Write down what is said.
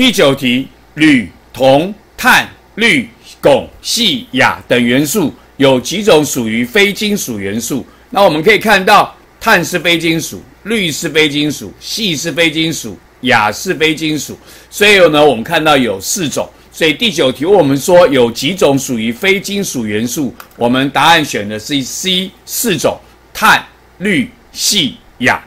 第九题：铝、铜、碳、氯、汞、硒、氩等元素有几种属于非金属元素？那我们可以看到，碳是非金属，氯是非金属，硒是非金属，氩是非金属。所以呢，我们看到有四种。所以第九题，我们说有几种属于非金属元素？我们答案选的是 C，四种：碳、氯、硒、氩。